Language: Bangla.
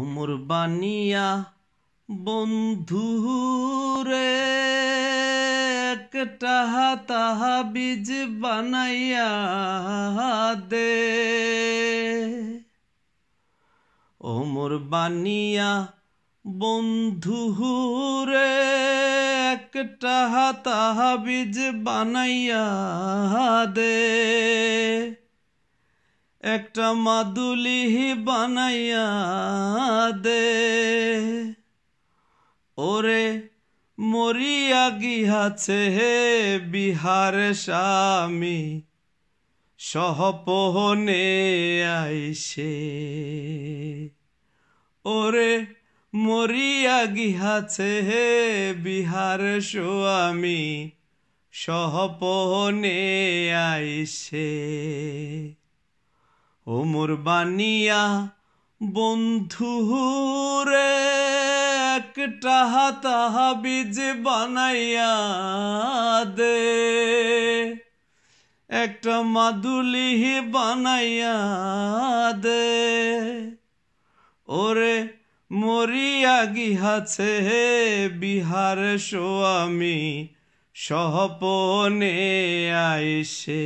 ওমর বানিয়া বন্ধু রে টাহা তাহা বীজ বানাইয়া দে ওমর বানিয়া বন্ধু রে একটা তাহা বীজ বানাইয়া দে একটা মাদুলি বানাইয়া দে ওরে মরিয়া গিয়াছে হে বিহার স্বামী সহপহনে আইসে ওরে মরিয়া গিয়াছে হে বিহার স্বামী সহপহনে আইসে ওমর বানিয়া বন্ধুরে একটা বীজ বানাইয়া দে একটা মাদুলি বানাইয়া দে ওরে মরিয়া গিহাছে বিহার সোয়ামি সহপনে আইসে